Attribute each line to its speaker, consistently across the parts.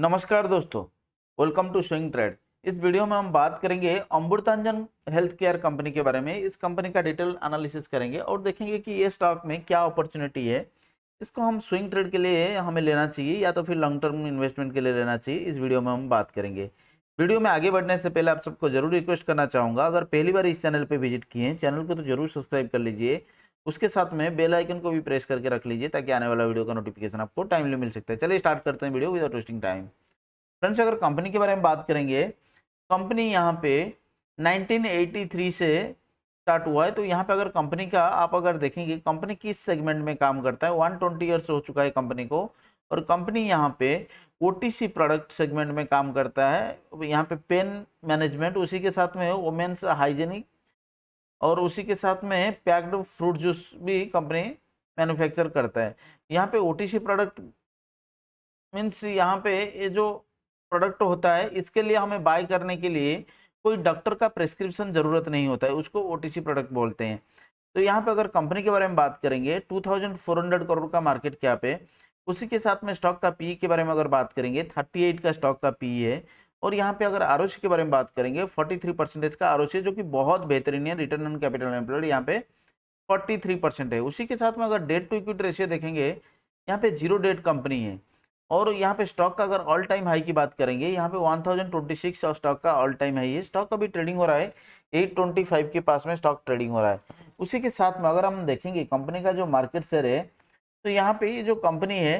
Speaker 1: नमस्कार दोस्तों welcome to swing trade इस वीडियो में हम बात करेंगे अम्बुर्तांजन हेल्थ केयर कंपनी के बारे में इस कंपनी का डिटेल एनालिसिस करेंगे और देखेंगे कि ये स्टॉक में क्या अपॉर्चुनिटी है इसको हम स्विंग ट्रेड के लिए हमें लेना चाहिए या तो फिर लॉन्ग टर्म इन्वेस्टमेंट के लिए लेना चाहिए इस वीडियो में हम बात करेंगे वीडियो में आगे बढ़ने से पहले आप सबको जरूर रिक्वेस्ट करना चाहूँगा अगर पहली बार इस चैनल पर विजिट किए हैं चैनल को तो जरूर सब्सक्राइब कर लीजिए उसके साथ में बेल आइकन को भी प्रेस करके रख लीजिए ताकि आने वाला वीडियो का नोटिफिकेशन आपको टाइमली मिल सकता है चलिए स्टार्ट करते हैं video without wasting time friends अगर कंपनी के बारे में बात करेंगे कंपनी यहाँ पे 1983 से स्टार्ट हुआ है तो यहाँ पे अगर कंपनी का आप अगर देखेंगे कंपनी किस सेगमेंट में काम करता है वन ट्वेंटी ईयर्स हो चुका है कंपनी को और कंपनी यहाँ पे ओ प्रोडक्ट सेगमेंट में काम करता है यहाँ पे पेन मैनेजमेंट उसी के साथ में वोमेन्स हाइजेनिक और उसी के साथ में पैक्ड फ्रूट जूस भी कंपनी मैन्युफैक्चर करता है यहाँ पे ओटीसी प्रोडक्ट मीन्स यहाँ पे ये जो प्रोडक्ट होता है इसके लिए हमें बाय करने के लिए कोई डॉक्टर का प्रेस्क्रिप्शन ज़रूरत नहीं होता है उसको ओ प्रोडक्ट बोलते हैं तो यहाँ पे अगर कंपनी के बारे में बात करेंगे 2400 करोड़ का मार्केट कैप है उसी के साथ में स्टॉक का पी e के बारे में अगर बात करेंगे 38 का स्टॉक का पी e है और यहाँ पे अगर आर के बारे में बात करेंगे 43 परसेंटेज का आर जो कि बहुत बेहतरीन है रिटर्न ऑन कैपिटल एम्प्लॉयड यहाँ पे 43 परसेंट है उसी के साथ में अगर डेट टू इक्विटी रेशियो देखेंगे यहाँ पे जीरो डेट कंपनी है और यहाँ पे स्टॉक का अगर ऑल टाइम हाई की बात करेंगे यहाँ पे 1026 और स्टॉक का ऑल टाइम हाई है स्टॉक अभी ट्रेडिंग हो रहा है 825 के पास में स्टॉक ट्रेडिंग हो रहा है उसी के साथ में अगर हम देखेंगे कंपनी का जो मार्केट शेयर है तो यहाँ पे ये जो कंपनी है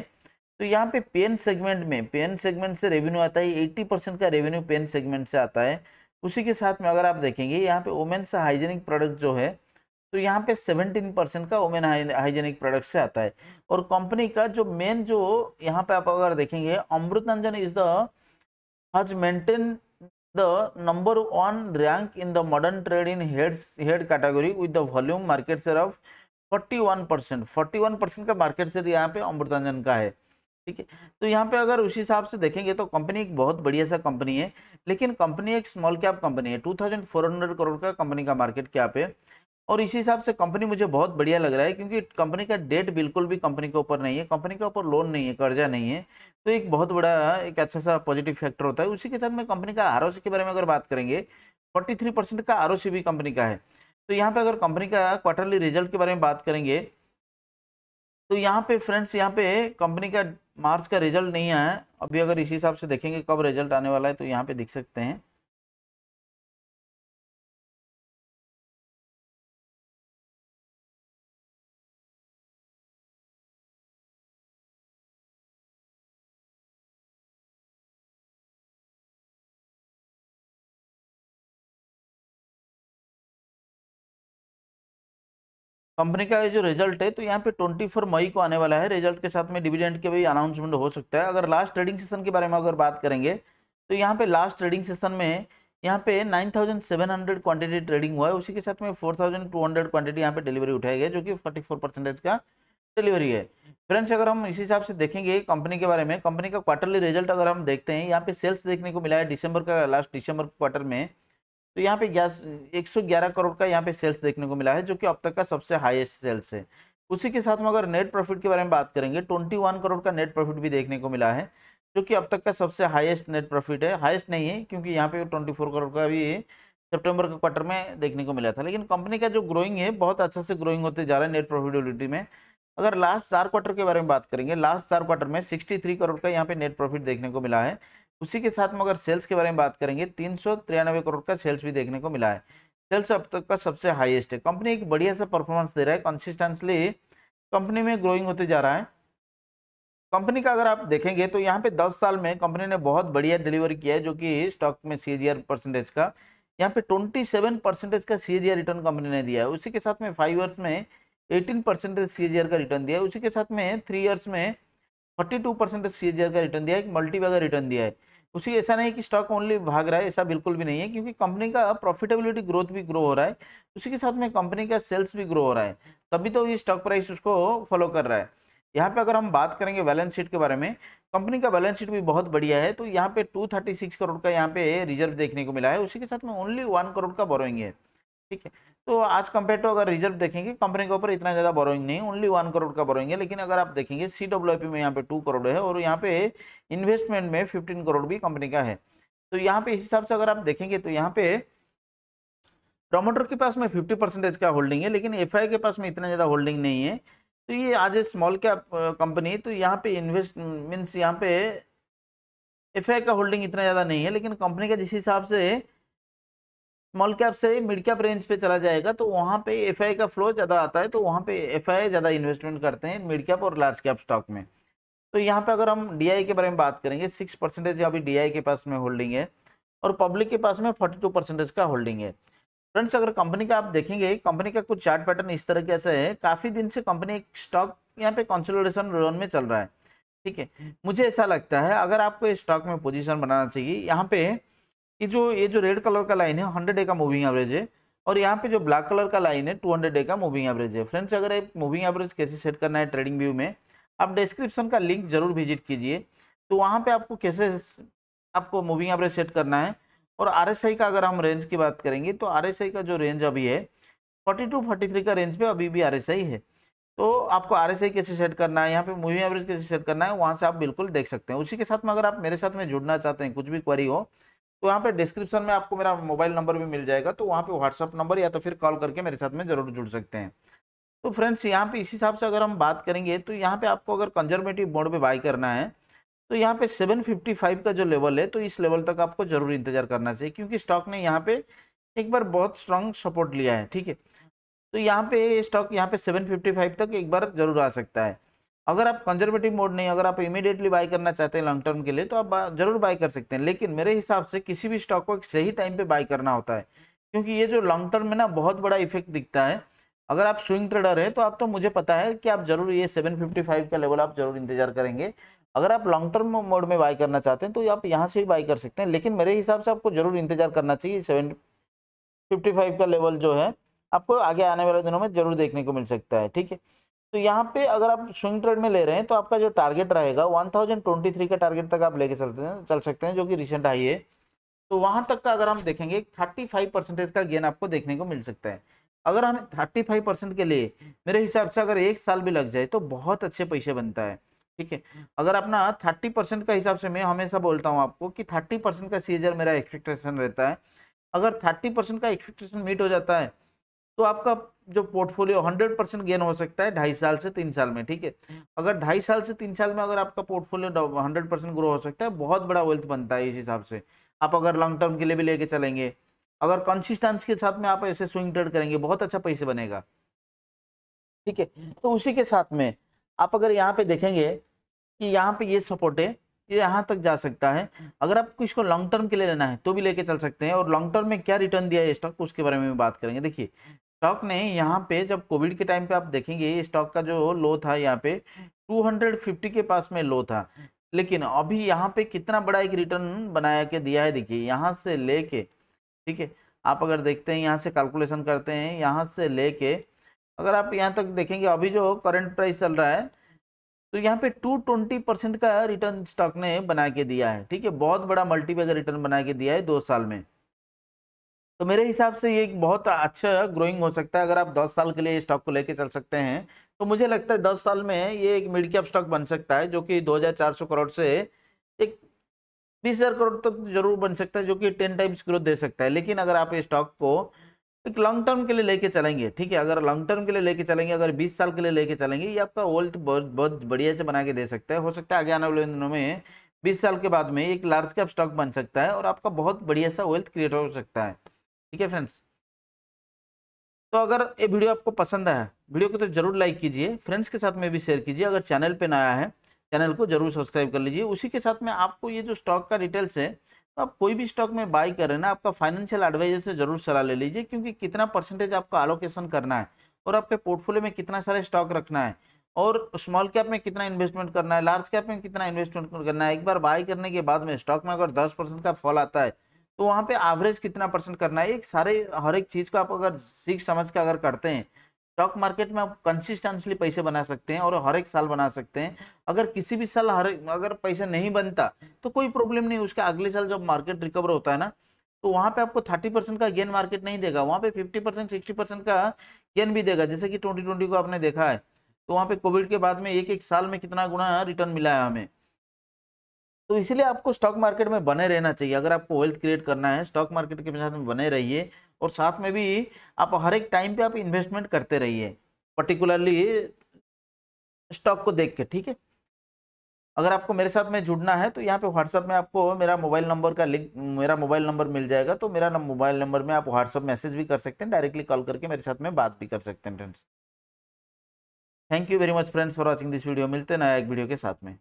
Speaker 1: तो यहाँ पे पेन सेगमेंट में पेन सेगमेंट से रेवेन्यू आता है एट्टी परसेंट का रेवेन्यू पेन सेगमेंट से आता है उसी के साथ में अगर आप देखेंगे यहाँ पे वोमेन्स हाइजेनिक प्रोडक्ट जो है तो यहाँ पे 17 परसेंट का वोमेन हाइजेनिक प्रोडक्ट से आता है और कंपनी का जो मेन जो यहाँ पे आप अगर देखेंगे Amrutanjan is the has maintain the number one rank in the modern trade in heads head category with the volume market share of 41 परसेंट फोर्टी का मार्केट शेयर यहाँ पे अमृतांजन का है ठीक है तो यहाँ पे अगर उसी हिसाब से देखेंगे तो कंपनी एक बहुत बढ़िया सा कंपनी है लेकिन कंपनी एक स्मॉल कैप कंपनी है two thousand four hundred crore का कंपनी का मार्केट कैप है और इसी हिसाब से कंपनी मुझे बहुत बढ़िया लग रहा है क्योंकि कंपनी का डेट बिल्कुल भी कंपनी के ऊपर नहीं है कंपनी के ऊपर लोन नहीं है कर्जा नहीं है तो एक बहुत बड़ा एक अच्छा सा पॉजिटिव फैक्टर होता है उसी के साथ में कंपनी का आर के बारे में अगर बात करेंगे फोर्टी थ्री परसेंट का आर भी कंपनी का है तो यहाँ पे अगर कंपनी का क्वार्टरली रिजल्ट के बारे में बात करेंगे तो यहाँ पे फ्रेंड्स यहाँ पे कंपनी का मार्च का रिजल्ट नहीं आया अभी अगर इस हिसाब से देखेंगे कब रिजल्ट आने वाला है तो यहाँ पे दिख सकते हैं कंपनी का जो रिजल्ट है तो यहाँ पे 24 मई को आने वाला है रिजल्ट के साथ में डिविडेंड के भी अनाउंसमेंट हो सकता है अगर लास्ट ट्रेडिंग सेशन के बारे में अगर बात करेंगे तो यहाँ पे लास्ट ट्रेडिंग सेशन में यहाँ पे 9,700 क्वांटिटी ट्रेडिंग हुआ है उसी के साथ में 4,200 क्वांटिटी यहाँ पे डिलीवरी उठाई गई जो कि फोर्टी परसेंटेज का डिलीवरी है फ्रेंड्स अगर हम इसी हिसाब से देखेंगे कंपनी के बारे में कंपनी का क्वार्टरली रिजल्ट अगर हम देखते हैं यहाँ पे सेल्स देखने को मिला है डिसंबर का लास्ट डिसंबर क्वार्टर में तो यहाँ पे एक सौ ग्यारह करोड़ का यहाँ पे सेल्स देखने को मिला है जो कि अब तक का सबसे हाईएस्ट सेल्स है उसी के साथ में अगर नेट प्रॉफिट के बारे में बात करेंगे 21 करोड़ का नेट प्रॉफिट भी देखने को मिला है जो कि अब तक का सबसे हाईएस्ट नेट प्रॉफिट है हाईएस्ट नहीं है क्योंकि यहाँ पे 24 करोड़ का भी सितंबर के क्वार्टर में देखने को मिला था लेकिन कंपनी का जो ग्रोइंग है बहुत अच्छा से ग्रोइंग होते जा रहा है नेट प्रॉफिटेबिलिटी में अगर लास्ट चार क्वार्टर के बारे में बात करेंगे लास्ट चार क्वार्टर में थ्री करोड़ का यहाँ पे नेट प्रॉफिट देखने को मिला है उसी के साथ में अगर सेल्स के बारे में बात करेंगे तीन करोड़ का सेल्स भी देखने को मिला है सेल्स अब तक का सबसे हाईएस्ट है कंपनी एक बढ़िया सा परफॉर्मेंस दे रहा है कंसिस्टेंसली कंपनी में ग्रोइंग होते जा रहा है कंपनी का अगर आप देखेंगे तो यहाँ पे 10 साल में कंपनी ने बहुत बढ़िया डिलीवर किया है जो कि स्टॉक में सी परसेंटेज का यहाँ पे 27 परसेंटेज का सी रिटर्न कंपनी ने दिया है उसी के साथ में फाइव ईयर्स में 18 परसेंटेज सी का रिटर्न दिया है उसी के साथ में थ्री ईयर्स में 42 परसेंटेज सी का रिटर्न दिया है एक मल्टीबैगर रिटर्न दिया है उसी ऐसा नहीं कि स्टॉक ओनली भाग रहा है ऐसा बिल्कुल भी नहीं है क्योंकि कंपनी का प्रॉफिटेबिलिटी ग्रोथ भी ग्रो हो रहा है उसी के साथ में कंपनी का सेल्स भी ग्रो हो रहा है तभी तो ये स्टॉक प्राइस उसको फॉलो कर रहा है यहाँ पे अगर हम बात करेंगे बैलेंस शीट के बारे में कंपनी का बैलेंस शीट भी बहुत बढ़िया है तो यहाँ पे 236 करोड़ का यहाँ पे रिजर्व देखने को मिला है उसी के साथ में ओनली वन करोड़ का बोरोइंग है ठीक है तो आज कंपेयर टू अगर रिजर्व देखेंगे कंपनी के ऊपर इतना ज़्यादा बोरोइंग नहीं ओनली वन करोड़ का बोरोइंग है लेकिन अगर आप देखेंगे सी डब्ल्यू पी में यहाँ पे टू करोड़ है और यहाँ पे इन्वेस्टमेंट में फिफ्टीन करोड़ भी कंपनी का है तो यहाँ पे इस हिसाब से अगर आप देखेंगे तो यहाँ पे प्रमोटर के पास में फिफ्टी परसेंटेज का होल्डिंग है लेकिन एफ के पास में इतना ज़्यादा होल्डिंग नहीं है तो ये आज ए स्मॉल कैप कंपनी तो यहाँ पे इन्वेस्ट मीन्स यहाँ पे एफ का होल्डिंग इतना ज़्यादा नहीं है लेकिन कंपनी का जिस हिसाब से स्मॉल कैप से मिड कैप रेंज पे चला जाएगा तो वहाँ पे एफ का फ्लो ज़्यादा आता है तो वहाँ पे एफ ज़्यादा इन्वेस्टमेंट करते हैं मिड कैप और लार्ज कैप स्टॉक में तो यहाँ पे अगर हम डी के बारे में बात करेंगे सिक्स परसेंटेज अभी डी के पास में होल्डिंग है और पब्लिक के पास में फोर्टी टू परसेंटेज का होल्डिंग है फ्रेंड्स अगर कंपनी का आप देखेंगे कंपनी का कुछ चार्ट पैटर्न इस तरह से है काफ़ी दिन से कंपनी एक स्टॉक यहाँ पे कॉन्सोलेशन रोन में चल रहा है ठीक है मुझे ऐसा लगता है अगर आपको स्टॉक में पोजिशन बनाना चाहिए यहाँ पे ये जो ये जो रेड कलर का लाइन है हंड्रेड डे का मूविंग एवरेज है और यहाँ पे जो ब्लैक कलर का लाइन है टू हंड्रेड डे का मूविंग एवरेज है फ्रेंड्स अगर एक मूविंग एवरेज कैसे सेट करना है ट्रेडिंग व्यू में आप डिस्क्रिप्शन का लिंक जरूर विजिट कीजिए तो वहाँ पे आपको कैसे आपको मूविंग एवरेज सेट करना है और आर का अगर हम रेंज की बात करेंगे तो आर का जो रेंज अभी है फोर्टी टू फोर्टी थ्री का रेंज पर अभी भी आर है तो आपको आर कैसे सेट करना है यहाँ पे मूविंग एवरेज कैसे सेट करना है वहाँ से आप बिल्कुल देख सकते हैं उसी के साथ में अगर आप मेरे साथ में जुड़ना चाहते हैं कुछ भी क्वारी हो तो यहाँ पे डिस्क्रिप्शन में आपको मेरा मोबाइल नंबर भी मिल जाएगा तो वहाँ पे व्हाट्सअप नंबर या तो फिर कॉल करके मेरे साथ में जरूर जुड़ सकते हैं तो फ्रेंड्स यहाँ पे इस हिसाब से अगर हम बात करेंगे तो यहाँ पे आपको अगर कंजर्वेटिव बोर्ड पर बाई करना है तो यहाँ पे 755 का जो लेवल है तो इस लेवल तक आपको जरूर इंतजार करना चाहिए क्योंकि स्टॉक ने यहाँ पे एक बार बहुत स्ट्रांग सपोर्ट लिया है ठीक है तो यहाँ पे स्टॉक यहाँ पे सेवन तक एक बार जरूर आ सकता है अगर आप कंजर्वेटिव मोड नहीं अगर आप इमीडिएटली बाय करना चाहते हैं लॉन्ग टर्म के लिए तो आप जरूर बाय कर सकते हैं लेकिन मेरे हिसाब से किसी भी स्टॉक को सही टाइम पे बाय करना होता है क्योंकि ये जो लॉन्ग टर्म में ना बहुत बड़ा इफेक्ट दिखता है अगर आप स्विंग ट्रेडर हैं तो आप तो मुझे पता है कि आप जरूर ये सेवन का लेवल आप जरूर इंतजार करेंगे अगर आप लॉन्ग टर्म मोड में बाय करना चाहते हैं तो आप यहाँ से ही बाय कर सकते हैं लेकिन मेरे हिसाब से आपको जरूर इंतजार करना चाहिए सेवन फिफ्टी फाइव का लेवल जो है आपको आगे आने वाले दिनों में जरूर देखने को मिल सकता है ठीक है तो यहाँ पे अगर आप स्विंग ट्रेड में ले रहे हैं तो आपका जो टारगेट रहेगा 1023 का टारगेट तक आप लेके चलते हैं चल सकते हैं जो कि रिसेंट हाई है तो वहाँ तक का अगर हम देखेंगे 35 परसेंटेज का गेन आपको देखने को मिल सकता है अगर हमें 35 परसेंट के लिए मेरे हिसाब से अगर एक साल भी लग जाए तो बहुत अच्छे पैसे बनता है ठीक है अगर अपना थर्टी परसेंट का हिसाब से मैं हमेशा बोलता हूँ आपको कि थर्टी परसेंट का सीजर मेरा एक्सपेक्टेशन रहता है अगर थर्टी परसेंट का एक्सपेक्टेशन मीट हो जाता है तो आपका जो पोर्टफोलियो हंड्रेड परसेंट गेन हो सकता है ढाई साल से तीन साल में ठीक है हम्म। अगर ढाई साल से तीन साल में अगर आपका पोर्टफोलियो हंड्रेड परसेंट ग्रो हो सकता है बहुत बड़ा वेल्थ बनता है इस हिसाब से आप अगर लॉन्ग टर्म के लिए भी लेके चलेंगे अगर कंसिस्टेंस के साथ में आप ऐसे स्विंग ट्रेड करेंगे बहुत अच्छा पैसे बनेगा ठीक है हम्म। तो उसी के साथ में आप अगर यहाँ पे देखेंगे कि यहाँ पे ये सपोर्ट है ये यहाँ तक जा सकता है हम्म। अगर आपको इसको लॉन्ग टर्म के लिए लेना है तो भी लेके चल सकते हैं और लॉन्ग टर्म में क्या रिटर्न दिया है स्टॉक उसके बारे में भी बात करेंगे देखिए स्टॉक ने यहाँ पे जब कोविड के टाइम पे आप देखेंगे स्टॉक का जो लो था यहाँ पे 250 के पास में लो था लेकिन अभी यहाँ पे कितना बड़ा एक रिटर्न बनाया के दिया है देखिए यहाँ से लेके ठीक है आप अगर देखते हैं यहाँ से कैलकुलेशन करते हैं यहाँ से लेके अगर आप यहाँ तक देखेंगे अभी जो करंट प्राइस चल रहा है तो यहाँ पे टू ट्वेंटी परसेंट का रिटर्न स्टॉक ने बना के दिया है ठीक है बहुत बड़ा मल्टीपेगर रिटर्न बना के दिया है दो साल में तो मेरे हिसाब से ये बहुत अच्छा ग्रोइंग हो सकता है अगर आप 10 साल के लिए स्टॉक को लेके चल सकते हैं तो मुझे लगता है 10 साल में ये एक मिड कैप स्टॉक बन सकता है जो कि 2400 करोड़ से एक बीस हज़ार करोड़ तक तो जरूर बन सकता है जो कि टेन टाइम्स ग्रोथ दे सकता है लेकिन अगर आप ये स्टॉक को एक लॉन्ग टर्म के लिए लेके चलेंगे ठीक है अगर लॉन्ग टर्म के लिए लेके चलेंगे अगर बीस साल के लिए लेके चलेंगे ये आपका वेल्थ बहुत बहुत बढ़िया से बना के दे सकता है हो सकता है आगे आने वाले दिनों में बीस साल के बाद में एक लार्ज कैप स्टॉक बन सकता है और आपका बहुत बढ़िया सा वेल्थ क्रिएट हो सकता है ठीक है फ्रेंड्स तो अगर ये वीडियो आपको पसंद आया वीडियो को तो जरूर लाइक कीजिए फ्रेंड्स के साथ में भी शेयर कीजिए अगर चैनल पे नया है चैनल को जरूर सब्सक्राइब कर लीजिए उसी के साथ में आपको ये जो स्टॉक का डिटेल्स है तो आप कोई भी स्टॉक में बाई कर रहे ना आपका फाइनेंशियल एडवाइजर से जरूर सलाह ले लीजिए क्योंकि कितना परसेंटेज आपका एलोकेशन करना है और आपके पोर्टफोलियो में कितना सारे स्टॉक रखना है और स्मॉल कैप में कितना इन्वेस्टमेंट करना है लार्ज कैप में कितना इन्वेस्टमेंट करना है एक बार बाई करने के बाद में स्टॉक में अगर दस परसेंट का फॉल आता है तो वहाँ पे एवरेज कितना परसेंट करना है एक सारे हर एक चीज़ को आप अगर सीख समझ के अगर करते हैं स्टॉक मार्केट में आप कंसिस्टेंसली पैसे बना सकते हैं और हर एक साल बना सकते हैं अगर किसी भी साल हर अगर पैसे नहीं बनता तो कोई प्रॉब्लम नहीं उसका अगले साल जब मार्केट रिकवर होता है ना तो वहाँ पे आपको थर्टी परसेंट का गेन मार्केट नहीं देगा वहाँ पे फिफ्टी परसेंट सिक्सटी परसेंट का गेन भी देगा जैसे कि ट्वेंटी ट्वेंटी को आपने देखा है तो वहाँ पे कोविड के बाद में एक एक साल में कितना गुना रिटर्न मिला है हमें तो इसलिए आपको स्टॉक मार्केट में बने रहना चाहिए अगर आपको वेल्थ क्रिएट करना है स्टॉक मार्केट के साथ में बने रहिए और साथ में भी आप हर एक टाइम पे आप इन्वेस्टमेंट करते रहिए पर्टिकुलरली स्टॉक को देख के ठीक है अगर आपको मेरे साथ में जुड़ना है तो यहाँ पे व्हाट्सअप में आपको मेरा मोबाइल नंबर का लिंक मेरा मोबाइल नंबर मिल जाएगा तो मेरा मोबाइल नंबर में आप व्हाट्सअप मैसेज भी कर सकते हैं डायरेक्टली कॉल करके मेरे साथ में बात भी कर सकते हैं friends thank you very much friends for watching this video मिलते हैं नया एक वीडियो के साथ में